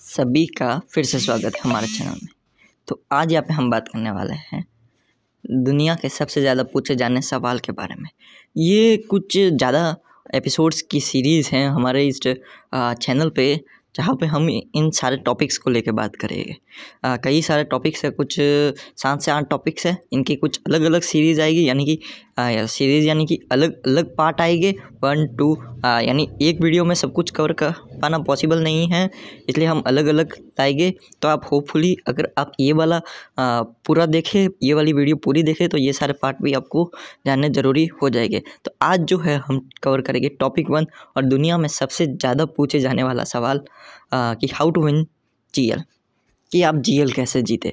सभी का फिर से स्वागत है हमारे चैनल में तो आज यहाँ पे हम बात करने वाले हैं दुनिया के सबसे ज़्यादा पूछे जाने सवाल के बारे में ये कुछ ज़्यादा एपिसोड्स की सीरीज़ हैं हमारे इस चैनल पे जहाँ पे हम इन सारे टॉपिक्स को लेके बात करेंगे कई सारे टॉपिक्स है कुछ सात से आठ टॉपिक्स हैं इनकी कुछ अलग अलग सीरीज़ आएगी यानी कि या सीरीज़ यानी कि अलग अलग पार्ट आएंगे वन टू यानी एक वीडियो में सब कुछ कवर कर पाना पॉसिबल नहीं है इसलिए हम अलग अलग लाएंगे तो आप होपफुली अगर आप ये वाला आ, पूरा देखें ये वाली वीडियो पूरी देखें तो ये सारे पार्ट भी आपको जानने ज़रूरी हो जाएंगे तो आज जो है हम कवर करेंगे टॉपिक वन और दुनिया में सबसे ज़्यादा पूछे जाने वाला सवाल आ, कि हाउ टू विन जी कि आप जी कैसे जीते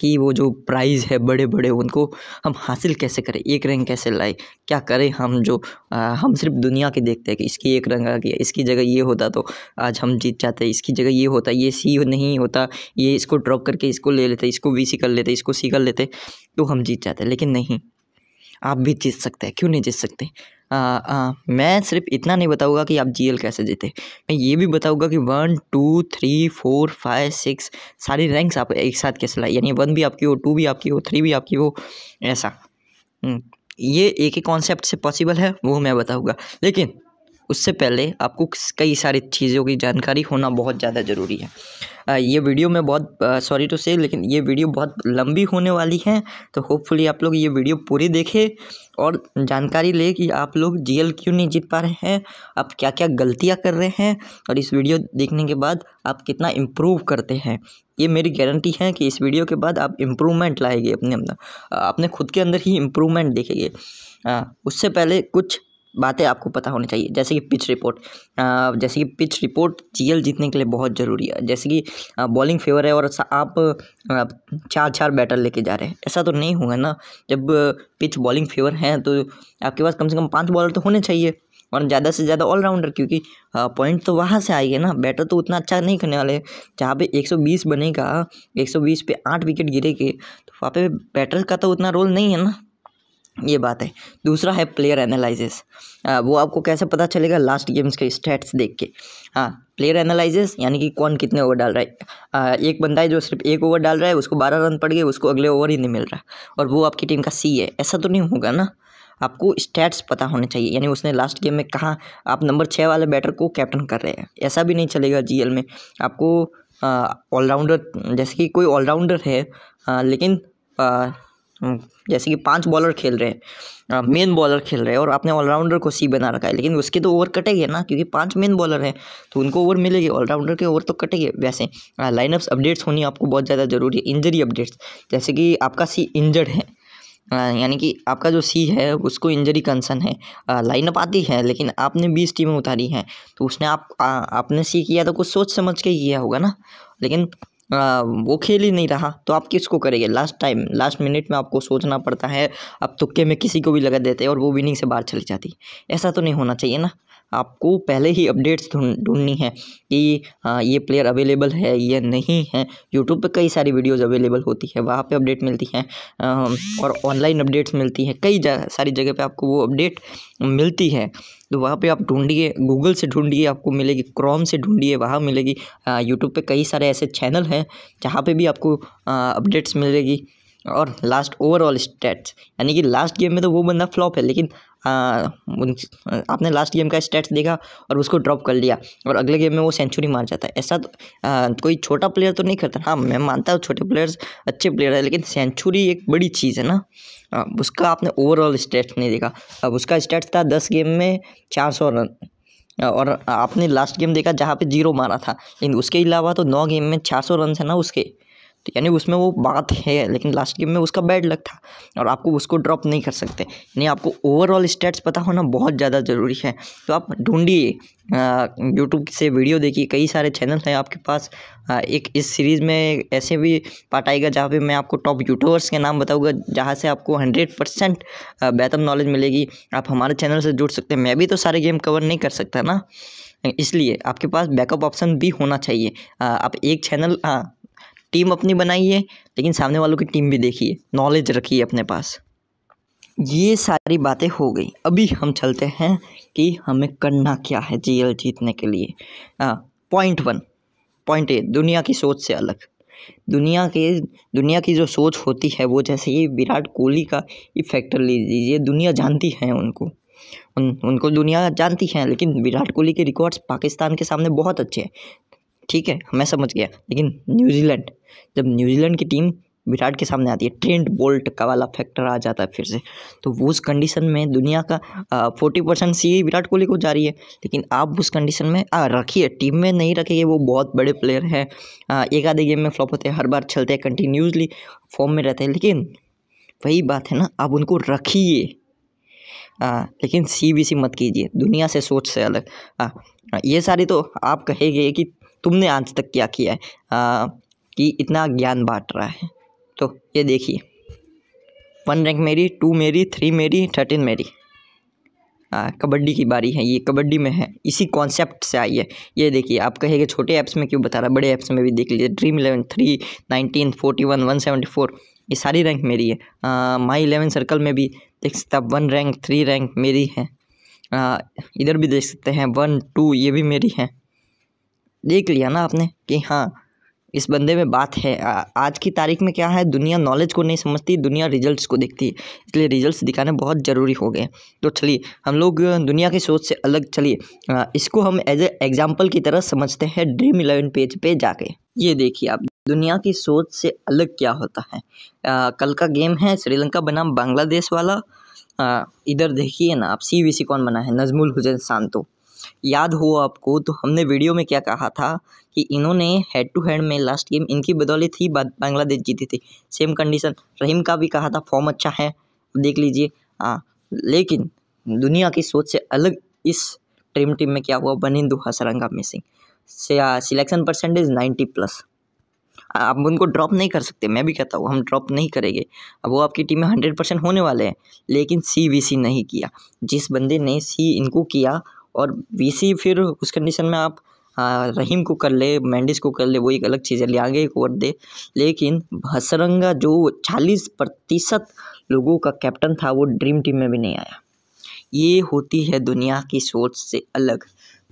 कि वो जो प्राइज़ है बड़े बड़े उनको हम हासिल कैसे करें एक रंग कैसे लाए क्या करें हम जो आ, हम सिर्फ दुनिया के देखते हैं कि इसकी एक रंग आ गया इसकी जगह ये होता तो आज हम जीत जाते इसकी जगह ये होता ये सी नहीं होता ये इसको ड्रॉप करके इसको ले लेते इसको वी सी कर लेते इसको सी कर लेते तो हम जीत जाते लेकिन नहीं आप भी जीत सकते हैं क्यों नहीं जीत सकते आ, आ, मैं सिर्फ इतना नहीं बताऊंगा कि आप जीएल कैसे जीते मैं ये भी बताऊंगा कि one two three four five six सारी रैंक्स आप एक साथ कैसे लाए यानी वन भी आपकी हो टू भी आपकी हो थ्री भी आपकी हो ऐसा हम्म, ये एक ही कॉन्सेप्ट से पॉसिबल है वो मैं बताऊंगा लेकिन उससे पहले आपको कई सारी चीज़ों की जानकारी होना बहुत ज़्यादा ज़रूरी है ये वीडियो में बहुत सॉरी टू से लेकिन ये वीडियो बहुत लंबी होने वाली है तो होपफुली आप लोग ये वीडियो पूरी देखें और जानकारी ले कि आप लोग जीएल क्यों नहीं जीत पा रहे हैं आप क्या क्या गलतियाँ कर रहे हैं और इस वीडियो देखने के बाद आप कितना इम्प्रूव करते हैं ये मेरी गारंटी है कि इस वीडियो के बाद आप इम्प्रूवमेंट लाएंगे अपने अंदर अपने खुद के अंदर ही इम्प्रूवमेंट देखेंगे उससे पहले कुछ बातें आपको पता होनी चाहिए जैसे कि पिच रिपोर्ट जैसे कि पिच रिपोर्ट जीएल जीतने के लिए बहुत ज़रूरी है जैसे कि बॉलिंग फेवर है और आप चार चार बैटर लेके जा रहे हैं ऐसा तो नहीं होगा ना जब पिच बॉलिंग फेवर है तो आपके पास कम से कम पाँच बॉलर तो होने चाहिए और ज़्यादा से ज़्यादा ऑलराउंडर क्योंकि पॉइंट तो वहाँ से आएगी ना बैटर तो उतना अच्छा नहीं करने वाले जहाँ पे 120 बनेगा 120 पे आठ विकेट गिरेगे तो वहाँ पे बैटर का तो उतना रोल नहीं है ना ये बात है दूसरा है प्लेयर एनालिसिस वो आपको कैसे पता चलेगा लास्ट गेम्स के स्टैट्स देख के हाँ प्लेयर एनालिसिस यानी कि कौन कितने ओवर डाल रहा है आ, एक बंदा है जो सिर्फ एक ओवर डाल रहा है उसको बारह रन पड़ गए उसको अगले ओवर ही नहीं मिल रहा और वो आपकी टीम का सी है ऐसा तो नहीं होगा ना आपको स्टैट्स पता होने चाहिए यानी उसने लास्ट गेम में कहाँ आप नंबर छः वाले बैटर को कैप्टन कर रहे हैं ऐसा भी नहीं चलेगा जी में आपको ऑलराउंडर जैसे कि कोई ऑलराउंडर है आ, लेकिन आ, हम्म, जैसे कि पांच बॉलर खेल रहे हैं मेन बॉलर खेल रहे हैं और आपने ऑलराउंडर को सी बना रखा है लेकिन उसके तो ओवर कटेंगे ना क्योंकि पांच मेन बॉलर हैं तो उनको ओवर मिलेगी ऑलराउंडर के ओवर तो कटेंगे वैसे लाइनअप्स अपडेट्स होनी आपको बहुत ज़्यादा ज़रूरी है इंजरी अपडेट्स जैसे कि आपका सी इंजर्ड है यानी कि आपका जो सी है उसको इंजरी कंसर्न है लाइनअप आती है लेकिन आपने बीस टीमें उतारी हैं तो उसने आप आ, आपने सी किया तो कुछ सोच समझ के किया होगा ना लेकिन आ, वो खेल ही नहीं रहा तो आप किसको करेंगे लास्ट टाइम लास्ट मिनट में आपको सोचना पड़ता है आप तुक्के में किसी को भी लगा देते और वो विनिंग से बाहर चली जाती ऐसा तो नहीं होना चाहिए ना आपको पहले ही अपडेट्स ढूंढनी है कि आ, ये प्लेयर अवेलेबल है या नहीं है यूट्यूब पे कई सारी वीडियोस अवेलेबल होती है वहाँ पे अपडेट मिलती हैं और ऑनलाइन अपडेट्स मिलती हैं कई सारी जगह पे आपको वो अपडेट मिलती है तो वहाँ पे आप ढूंढिए गूगल से ढूंढिए आपको मिलेगी क्रोम से ढूंढिए वहाँ मिलेगी यूट्यूब पर कई सारे ऐसे चैनल हैं जहाँ पर भी आपको अपडेट्स मिलेगी और लास्ट ओवरऑल स्टेट्स यानी कि लास्ट गेम में तो वो बंदा फ्लॉप है लेकिन हाँ, आपने लास्ट गेम का स्टेट्स देखा और उसको ड्रॉप कर लिया और अगले गेम में वो सेंचुरी मार जाता है ऐसा तो, आ, कोई छोटा प्लेयर तो नहीं करता हाँ मैं मानता हूँ छोटे प्लेयर्स अच्छे प्लेयर है लेकिन सेंचुरी एक बड़ी चीज़ है ना आ, उसका आपने ओवरऑल स्टेट्स नहीं देखा अब उसका स्टेट्स था दस गेम में चार सौ रन और आपने लास्ट गेम देखा जहाँ पे जीरो मारा था लेकिन उसके अलावा तो नौ गेम में चार सौ रन है ना उसके तो यानी उसमें वो बात है लेकिन लास्ट गेम में उसका बैड लक था और आपको उसको ड्रॉप नहीं कर सकते यानी आपको ओवरऑल स्टेट्स पता होना बहुत ज़्यादा ज़रूरी है तो आप ढूंढिए यूट्यूब से वीडियो देखिए कई सारे चैनल हैं आपके पास एक इस सीरीज़ में ऐसे भी पार्ट आएगा जहाँ पे मैं आपको टॉप यूट्यूबर्स के नाम बताऊँगा जहाँ से आपको हंड्रेड परसेंट बेहतर नॉलेज मिलेगी आप हमारे चैनल से जुड़ सकते हैं मैं भी तो सारे गेम कवर नहीं कर सकता ना इसलिए आपके पास बैकअप ऑप्शन भी होना चाहिए आप एक चैनल हाँ टीम अपनी बनाइए लेकिन सामने वालों की टीम भी देखिए नॉलेज रखिए अपने पास ये सारी बातें हो गई अभी हम चलते हैं कि हमें करना क्या है जी जीतने के लिए पॉइंट वन पॉइंट ए दुनिया की सोच से अलग दुनिया के दुनिया की जो सोच होती है वो जैसे ये विराट कोहली का ये फैक्टर ले लीजिए दुनिया जानती है उनको उन उनको दुनिया जानती है लेकिन विराट कोहली के रिकॉर्ड्स पाकिस्तान के सामने बहुत अच्छे हैं ठीक है मैं समझ गया लेकिन न्यूजीलैंड जब न्यूजीलैंड की टीम विराट के सामने आती है ट्रेंड बोल्ट का वाला फैक्टर आ जाता है फिर से तो वो उस कंडीशन में दुनिया का फोर्टी परसेंट सी विराट कोहली को जा रही है लेकिन आप उस कंडीशन में रखिए टीम में नहीं रखेंगे वो बहुत बड़े प्लेयर हैं एक आधे गेम में फ्लॉप होते हैं हर बार चलते हैं कंटिन्यूसली फॉर्म में रहते हैं लेकिन वही बात है ना आप उनको रखिए आ, लेकिन सी बी सी मत कीजिए दुनिया से सोच से अलग आ, ये सारी तो आप कहेंगे कि तुमने आज तक क्या किया है आ, कि इतना ज्ञान बांट रहा है तो ये देखिए वन रैंक मेरी टू मेरी थ्री मेरी थर्टीन मेरी कबड्डी की बारी है ये कबड्डी में है इसी कॉन्सेप्ट से आई है ये देखिए आप कहेंगे छोटे ऐप्स में क्यों बता रहा बड़े ऐप्स में भी देख लीजिए dream eleven three nineteen forty one one seventy four ये सारी रैंक मेरी है माई इलेवन सर्कल में भी देख सकते आप वन रैंक थ्री रैंक मेरी है इधर भी देख सकते हैं वन टू ये भी मेरी हैं देख लिया ना आपने कि हाँ इस बंदे में बात है आ, आज की तारीख में क्या है दुनिया नॉलेज को नहीं समझती दुनिया रिजल्ट्स को देखती है इसलिए रिजल्ट्स दिखाने बहुत ज़रूरी हो गए तो चलिए हम लोग दुनिया की सोच से अलग चलिए इसको हम एज ए एग्जाम्पल की तरह समझते हैं ड्रीम इलेवन पेज पे जाके ये देखिए आप दुनिया की सोच से अलग क्या होता है आ, कल का गेम है श्रीलंका बनाम बांग्लादेश वाला इधर देखिए ना आप सी वी सी कौन बना है नजमुल हुसैन सांतो याद हो आपको तो हमने वीडियो में क्या कहा था कि इन्होंने हेड टू हेड में लास्ट गेम इनकी बदौलत ही बांग्लादेश जीती थी सेम कंडीशन रहीम का भी कहा था फॉर्म अच्छा है देख लीजिए हाँ लेकिन दुनिया की सोच से अलग इस ड्रीम टीम में क्या हुआ Wanindu Hasaranga missing selection percentage ninety plus आप उनको ड्रॉप नहीं कर सकते मैं भी कहता हूँ हम ड्रॉप नहीं करेंगे अब वो आपकी टीम में हंड्रेड परसेंट होने वाले हैं लेकिन सी वी सी नहीं किया जिस बंदे ने सी इनको किया और बी फिर उस कंडीशन में आप रहीम को कर ले मैंडिस को कर ले वो एक अलग चीज़ है लियांगे को दे लेकिन हसरंगा जो चालीस प्रतिशत लोगों का कैप्टन था वो ड्रीम टीम में भी नहीं आया ये होती है दुनिया की सोच से अलग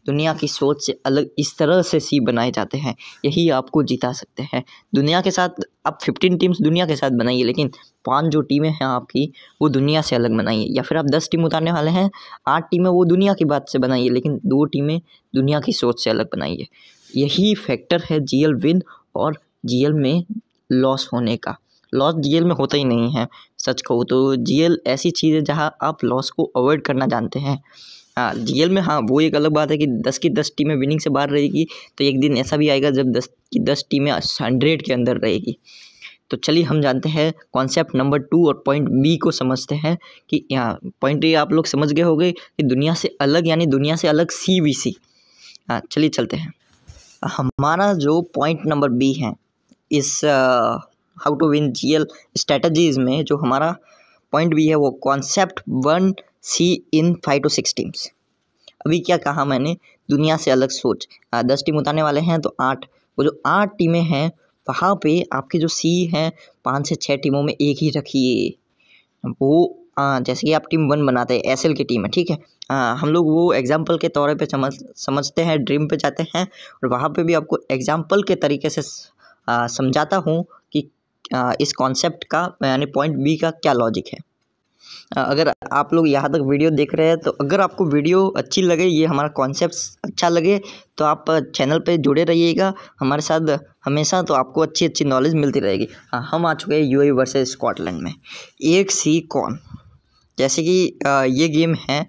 दुनिया की सोच से अलग इस तरह से सी बनाए जाते हैं यही आपको जिता सकते हैं दुनिया के साथ आप फिफ्टीन टीम्स दुनिया के साथ बनाइए लेकिन पांच जो टीमें हैं आपकी वो दुनिया से अलग बनाइए या फिर आप दस टीम उतारने वाले हैं आठ टीमें वो दुनिया की बात से बनाइए लेकिन दो टीमें दुनिया की सोच से अलग बनाइए यही फैक्टर है जी विन और जी में लॉस होने का लॉस जीएल में होता ही नहीं है सच कहो तो जीएल ऐसी चीज़ है जहाँ आप लॉस को अवॉइड करना जानते हैं हाँ जी में हाँ वो एक अलग बात है कि दस की दस टीमें विनिंग से बाहर रहेगी तो एक दिन ऐसा भी आएगा जब दस की दस टीमें हंड्रेड के अंदर रहेगी तो चलिए हम जानते हैं कॉन्सेप्ट नंबर टू और पॉइंट बी को समझते हैं कि यहाँ पॉइंट ए आप लोग समझ गए होंगे कि दुनिया से अलग यानी दुनिया से अलग सी वी सी हाँ चलिए चलते हैं हमारा जो पॉइंट नंबर बी है इस how to win G L strategies में जो हमारा पॉइंट बी है वो concept one C in five two six teams अभी क्या कहा मैंने दुनिया से अलग सोच दस टीम उतारने वाले हैं तो आठ वो जो आठ टीमें हैं वहाँ पे आपके जो सी हैं पाँच से छः टीमों में एक ही रखिए वो आ, जैसे कि आप टीम वन बनाते हैं एस की टीम है ठीक है आ, हम लोग वो एग्जाम्पल के तौर पे समझ समझते हैं ड्रीम पे जाते हैं और वहाँ पे भी आपको एग्जाम्पल के तरीके से आ, समझाता हूँ कि आ, इस कॉन्सेप्ट का यानी पॉइंट बी का क्या लॉजिक है अगर आप लोग यहाँ तक वीडियो देख रहे हैं तो अगर आपको वीडियो अच्छी लगे ये हमारा कॉन्सेप्ट अच्छा लगे तो आप चैनल पे जुड़े रहिएगा हमारे साथ हमेशा तो आपको अच्छी अच्छी नॉलेज मिलती रहेगी हाँ हम आ चुके हैं यू ए वर्सेज स्कॉटलैंड में एक सी कौन जैसे कि ये गेम है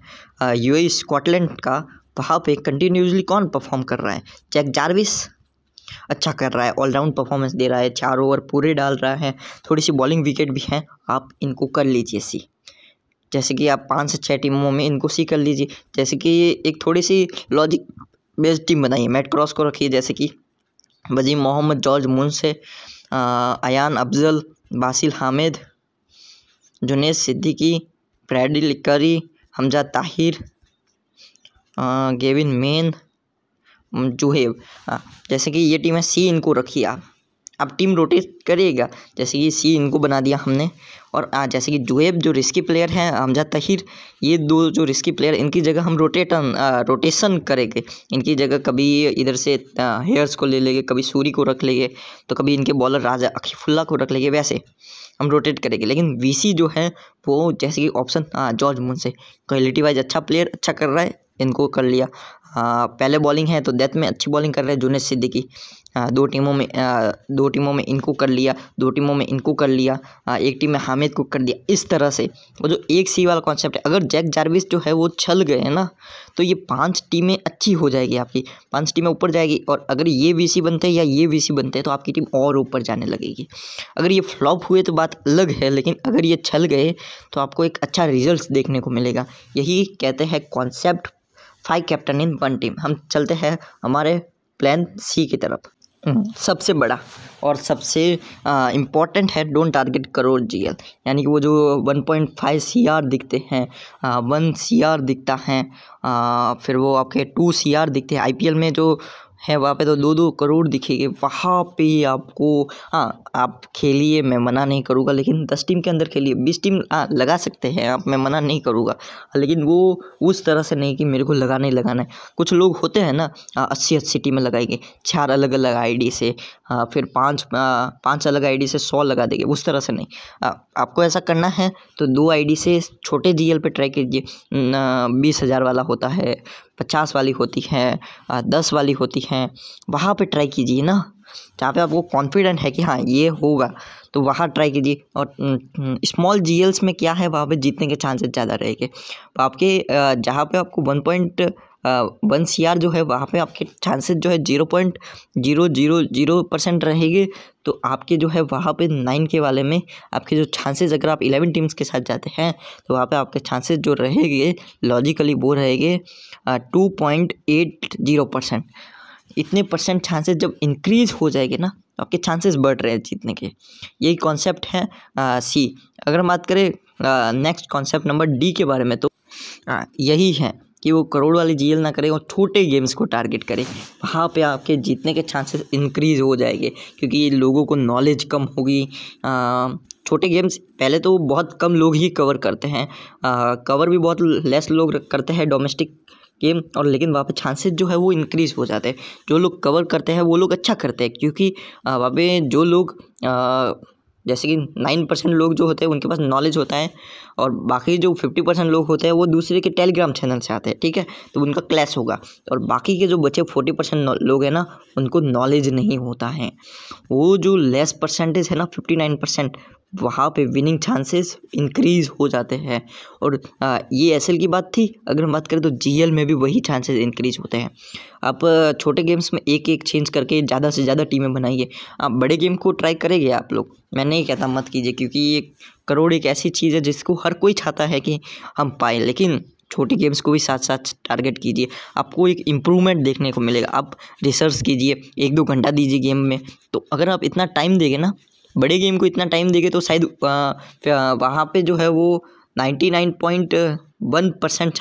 ए स्कॉटलैंड का वहाँ पर कंटिन्यूसली कौन परफॉर्म कर रहा है चैक जारविस अच्छा कर रहा है ऑलराउंड परफॉर्मेंस दे रहा है चार ओवर पूरे डाल रहा है थोड़ी सी बॉलिंग विकेट भी हैं आप इनको कर लीजिए सी जैसे कि आप पाँच से छः टीमों में इनको सी कर लीजिए जैसे कि एक थोड़ी सी लॉजिक बेस्ड टीम बनाइए मैट क्रॉस को रखिए जैसे कि Waseem Muhammad George Munsey Ayaan Afzal Basil Hameed Junaid Siddiqui Bradley Currie Hamza Tahir Gavin Main Zuhaib जैसे कि ये टीम है सी इनको रखिए आप अब टीम रोटेट करेगा जैसे कि सी इनको बना दिया हमने और आ, जैसे कि जुएब जो रिस्की प्लेयर हैं हमजा तहिर ये दो जो रिस्की प्लेयर इनकी जगह हम रोटेटन रोटेशन करेंगे इनकी जगह कभी इधर से हेयर्स को ले लेंगे कभी सूरी को रख लेंगे तो कभी इनके बॉलर राजा अकीफुल्ला को रख लेंगे वैसे हम रोटेट करेंगे लेकिन वी जो है वो जैसे कि ऑप्शन जॉर्ज मुन से क्वालिटी वाइज अच्छा प्लेयर अच्छा कर रहा है इनको कर लिया आ, पहले बॉलिंग है तो डेथ में अच्छी बॉलिंग कर रहे हैं जुनेद सिद्दीकी हाँ, दो टीमों में दो टीमों में इनको कर लिया दो टीमों में इनको कर लिया एक टीम में हामिद को कर दिया इस तरह से वो जो एक सी वाला कॉन्सेप्ट है अगर जैक जारविस जो है वो छल गए हैं ना तो ये पांच टीमें अच्छी हो जाएगी आपकी पांच टीमें ऊपर जाएगी और अगर ये वी सी बनते हैं या ये वी सी बनते हैं तो आपकी टीम और ऊपर जाने लगेगी अगर ये फ्लॉप हुए तो बात अलग है लेकिन अगर ये छल गए तो आपको एक अच्छा रिजल्ट देखने को मिलेगा यही कहते हैं concept five captain in one team हम चलते हैं हमारे प्लान सी की तरफ हम्म। सबसे बड़ा और सबसे इम्पोर्टेंट है don't target crore G L यानी कि वो जो one point five C R दिखते हैं वन सी आर दिखता है फिर वो आपके टू सी आर दिखते हैं आई पी एल में जो है वहाँ पे तो दो दो करोड़ दिखेंगे वहाँ पे आपको हाँ आप खेलिए मैं मना नहीं करूँगा लेकिन दस टीम के अंदर खेलिए बीस टीम आ, हाँ, लगा सकते हैं आप मैं मना नहीं करूँगा लेकिन वो उस तरह से नहीं कि मेरे को लगाना ही लगाना है कुछ लोग होते हैं ना हाँ, अस्सी अस्सी टीमें लगाएंगे चार अलग अलग आईडी से आ, हाँ, फिर पाँच पाँच अलग आईडी से सौ लगा देंगे उस तरह से नहीं आ, आपको ऐसा करना है तो दो आईडी से छोटे जीएल पे ट्राई कीजिए बीस हज़ार वाला होता है पचास वाली होती हैं दस वाली होती हैं वहाँ पे ट्राई कीजिए ना जहाँ पे आपको कॉन्फिडेंट है कि हाँ ये होगा तो वहाँ ट्राई कीजिए और स्मॉल हम्म, जी में क्या है वहाँ पे जीतने के चांसेस ज़्यादा रहेंगे तो आपके जहाँ पे आपको one point one C R जो है वहाँ पे आपके चांसेस जो है zero point zero zero zero percent रहेंगे तो आपके जो है वहाँ पे नाइन के वाले में आपके जो चांसेस अगर आप इलेवन टीम्स के साथ जाते हैं तो वहाँ पे आपके चांसेस जो रहेंगे लॉजिकली वो रहेंगे two point eight zero percent इतने परसेंट चांसेस जब इंक्रीज हो जाएंगे ना तो आपके चांसेस बढ़ रहे हैं जीतने के यही कॉन्सेप्ट है सी अगर हम बात करें नेक्स्ट कॉन्सेप्ट नंबर डी के बारे में तो आ, यही है कि वो करोड़ वाली जी ना करें और छोटे गेम्स को टारगेट करें वहाँ पे आपके जीतने के चांसेस इंक्रीज़ हो जाएंगे क्योंकि लोगों को नॉलेज कम होगी छोटे गेम्स पहले तो बहुत कम लोग ही कवर करते हैं आ, कवर भी बहुत लेस लोग करते हैं डोमेस्टिक गेम और लेकिन वहाँ पे चांसेस जो है वो इंक्रीज़ हो जाते हैं जो लोग कवर करते हैं वो लोग अच्छा करते हैं क्योंकि वहाँ पे जो लोग आ, जैसे कि नाइन परसेंट लोग जो होते हैं उनके पास नॉलेज होता है और बाकी जो फिफ्टी परसेंट लोग होते हैं वो दूसरे के टेलीग्राम चैनल से आते हैं ठीक है तो उनका क्लैश होगा और बाकी के जो बचे फोर्टी परसेंट लोग हैं ना उनको नॉलेज नहीं होता है वो जो लेस परसेंटेज है ना फिफ्टी नाइन परसेंट वहाँ पे विनिंग चांसेस इंक्रीज़ हो जाते हैं और ये एस की बात थी अगर हम बात करें तो जी में भी वही चांसेस इंक्रीज होते हैं आप छोटे गेम्स में एक एक चेंज करके ज़्यादा से ज़्यादा टीमें बनाइए आप बड़े गेम को ट्राई करेंगे आप लोग मैं नहीं कहता मत कीजिए क्योंकि ये करोड़ एक ऐसी चीज़ है जिसको हर कोई चाहता है कि हम पाएँ लेकिन छोटे गेम्स को भी साथ साथ टारगेट कीजिए आपको एक इम्प्रूवमेंट देखने को मिलेगा आप रिसर्च कीजिए एक दो घंटा दीजिए गेम में तो अगर आप इतना टाइम देंगे ना बड़े गेम को इतना टाइम देंगे तो शायद वहाँ पे जो है वो ninety nine point one percent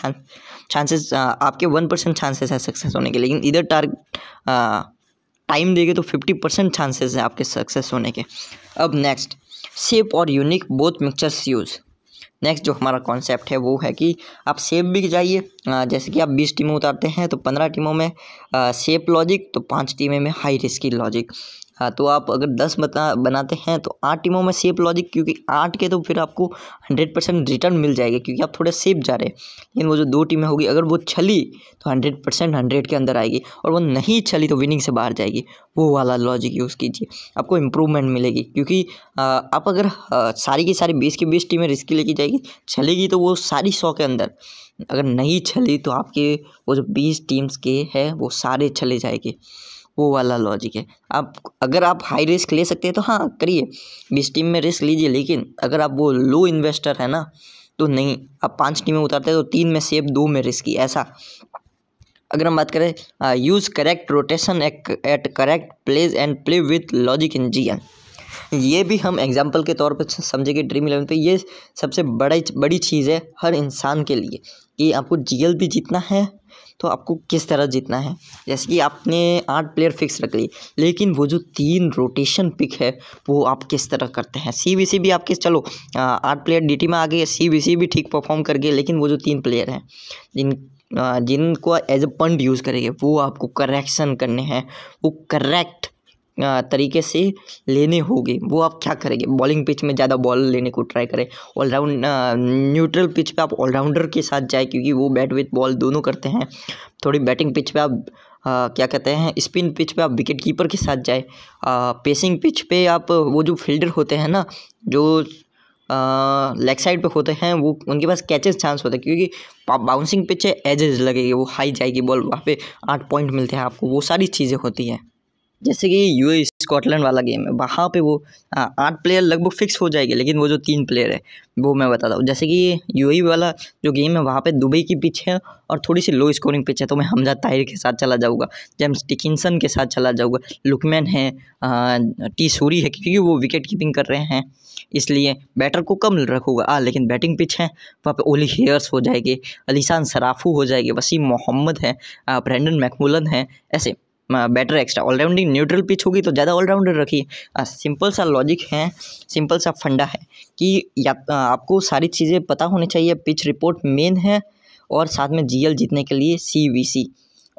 chances आपके वन परसेंट चांसेस है सक्सेस होने के लेकिन इधर टार टाइम देंगे तो फिफ्टी परसेंट चांसेस हैं आपके सक्सेस होने के अब नेक्स्ट सेफ और unique both mixtures use next जो हमारा कॉन्सेप्ट है वो है कि आप सेप भी जाइए जैसे कि आप बीस टीमें उतारते हैं तो पंद्रह टीमों में सेप लॉजिक तो पाँच टीमें में हाई रिस्की लॉजिक हाँ तो आप अगर दस बता बनाते हैं तो आठ टीमों में सेफ लॉजिक क्योंकि आठ के तो फिर आपको हंड्रेड परसेंट रिटर्न मिल जाएगा क्योंकि आप थोड़े सेफ जा रहे हैं लेकिन वो जो दो टीमें होगी अगर वो छली तो हंड्रेड परसेंट हंड्रेड के अंदर आएगी और वो नहीं छली तो विनिंग से बाहर जाएगी वो वाला लॉजिक यूज़ कीजिए आपको इम्प्रूवमेंट मिलेगी क्योंकि आप अगर सारी की सारी बीस की बीस टीमें रिस्की लेके जाएगी छलेगी तो वो सारी सौ के अंदर अगर नहीं छली तो आपके वो जो बीस टीम्स के हैं वो सारे छले जाएंगे वो वाला लॉजिक है आप अगर आप हाई रिस्क ले सकते हैं तो हाँ करिए बीस टीम में रिस्क लीजिए लेकिन अगर आप वो लो इन्वेस्टर है ना तो नहीं आप पाँच टीमें उतारते हैं तो तीन में सेफ दो में रिस्की ऐसा अगर हम बात करें use correct rotation at correct place and play with logic in G N ये भी हम एग्जाम्पल के तौर पर समझेंगे ड्रीम इलेवन पे ये सबसे बड़ी बड़ी चीज़ है हर इंसान के लिए कि आपको जीएल भी जीतना है तो आपको किस तरह जीतना है जैसे कि आपने आठ प्लेयर फिक्स रख ली लेकिन वो जो तीन रोटेशन पिक है वो आप किस तरह करते हैं सी बी सी भी आपके चलो आठ प्लेयर डी टी में आ गए सी बी सी भी ठीक परफॉर्म कर गए लेकिन वो जो तीन प्लेयर हैं जिन जिनको एज ए पंड यूज़ करेंगे वो आपको करेक्शन करने हैं वो करेक्ट तरीके से लेने होंगे वो आप क्या करेंगे बॉलिंग पिच में ज़्यादा बॉल लेने को ट्राई करें ऑलराउंड न्यूट्रल पिच पे आप ऑलराउंडर के साथ जाए क्योंकि वो बैट विथ बॉल दोनों करते हैं थोड़ी बैटिंग पिच पे आप आ, क्या कहते हैं स्पिन पिच पे आप विकेट कीपर के साथ जाए आ, पेसिंग पिच पे आप वो जो फील्डर होते हैं ना जो लेग साइड पे होते हैं वो उनके पास कैचेस चांस होते हैं क्योंकि बाउंसिंग पिच है एजेस लगेगी वो हाई जाएगी बॉल वहाँ पे आठ पॉइंट मिलते हैं आपको वो सारी चीज़ें होती हैं जैसे कि यू स्कॉटलैंड e वाला गेम है वहाँ पे वो हाँ, आठ प्लेयर लगभग फिक्स हो जाएंगे लेकिन वो जो तीन प्लेयर है वो मैं बताता हूँ जैसे कि यू e वाला जो गेम है वहाँ पे दुबई की पिच है और थोड़ी सी लो स्कोरिंग पिच है तो मैं हमजा ताहिर के साथ चला जाऊँगा जेम्स टिकिनसन के साथ चला जाऊँगा लुकमैन है टी हाँ, सूरी है क्योंकि वो विकेट कीपिंग कर रहे हैं इसलिए बैटर को कम रखूँगा आ हाँ, लेकिन बैटिंग पिच है वहाँ पर ओली हेयर्स हो जाएगी अलीसान सराफू हो जाएगी वसीम मोहम्मद है ब्रेंडन मैकमुलन है ऐसे better extra allrounding neutral pitch होगी तो ज़्यादा ऑलराउंडर रखिए सिंपल सा लॉजिक है सिंपल सा फंडा है कि या आपको सारी चीज़ें पता होनी चाहिए पिच रिपोर्ट मेन है और साथ में जीएल जीतने के लिए सीवीसी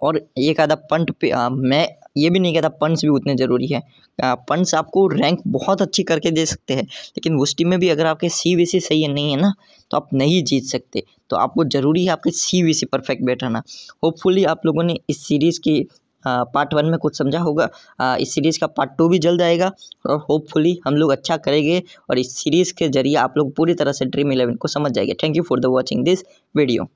और एक आधा पंट पे आ, मैं ये भी नहीं कहता पंट्स भी उतने ज़रूरी है पंट्स आपको रैंक बहुत अच्छी करके दे सकते हैं लेकिन उस टीम में भी अगर आपके सी वी सी सही है नहीं है ना तो आप नहीं जीत सकते तो आपको ज़रूरी है आपके सी वी सी परफेक्ट बैठाना होपफुली आप लोगों ने इस सीरीज़ की पार्ट हाँ, वन में कुछ समझा होगा आ, इस सीरीज़ का पार्ट टू भी जल्द आएगा और होपफुली हम लोग अच्छा करेंगे और इस सीरीज़ के जरिए आप लोग पूरी तरह से ड्रीम इलेवन को समझ जाएंगे thank you for the watching this video